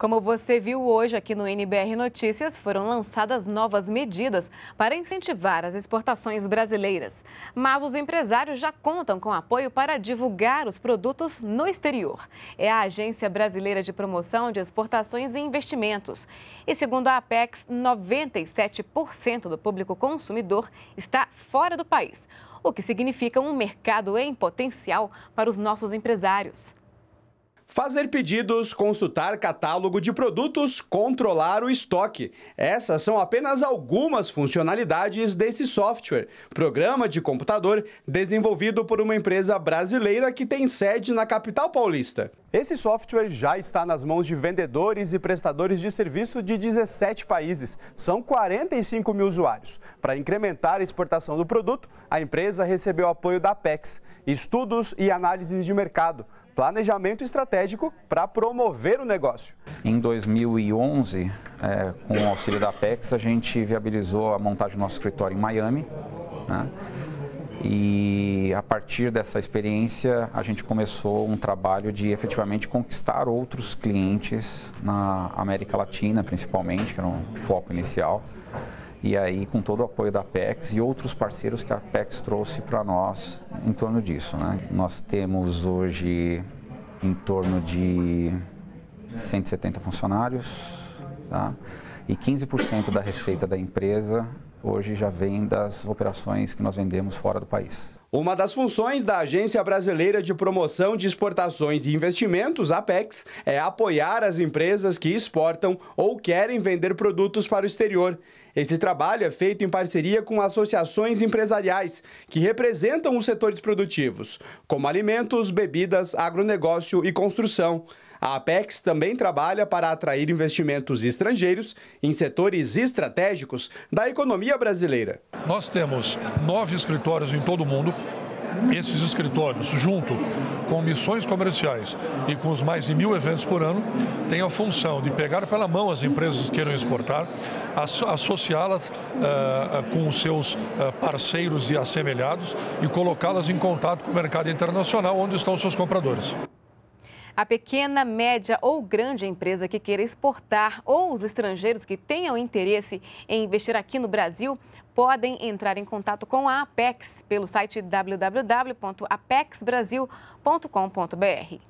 Como você viu hoje aqui no NBR Notícias, foram lançadas novas medidas para incentivar as exportações brasileiras. Mas os empresários já contam com apoio para divulgar os produtos no exterior. É a Agência Brasileira de Promoção de Exportações e Investimentos. E segundo a Apex, 97% do público consumidor está fora do país, o que significa um mercado em potencial para os nossos empresários. Fazer pedidos, consultar catálogo de produtos, controlar o estoque. Essas são apenas algumas funcionalidades desse software, programa de computador desenvolvido por uma empresa brasileira que tem sede na capital paulista. Esse software já está nas mãos de vendedores e prestadores de serviço de 17 países. São 45 mil usuários. Para incrementar a exportação do produto, a empresa recebeu apoio da Apex, estudos e análises de mercado, planejamento estratégico para promover o negócio. Em 2011, é, com o auxílio da Apex, a gente viabilizou a montagem do nosso escritório em Miami. Né? E a partir dessa experiência, a gente começou um trabalho de efetivamente conquistar outros clientes na América Latina, principalmente, que era um foco inicial. E aí, com todo o apoio da Pex e outros parceiros que a Pex trouxe para nós em torno disso. Né? Nós temos hoje em torno de 170 funcionários tá? e 15% da receita da empresa hoje já vem das operações que nós vendemos fora do país. Uma das funções da Agência Brasileira de Promoção de Exportações e Investimentos, APEX, é apoiar as empresas que exportam ou querem vender produtos para o exterior. Esse trabalho é feito em parceria com associações empresariais que representam os setores produtivos, como alimentos, bebidas, agronegócio e construção. A Apex também trabalha para atrair investimentos estrangeiros em setores estratégicos da economia brasileira. Nós temos nove escritórios em todo o mundo esses escritórios, junto com missões comerciais e com os mais de mil eventos por ano, têm a função de pegar pela mão as empresas que queiram exportar, associá-las uh, com os seus eh, parceiros e assemelhados e colocá-las em contato com o mercado internacional, onde estão seus compradores. A pequena, média ou grande empresa que queira exportar ou os estrangeiros que tenham interesse em investir aqui no Brasil podem entrar em contato com a Apex pelo site www.apexbrasil.com.br.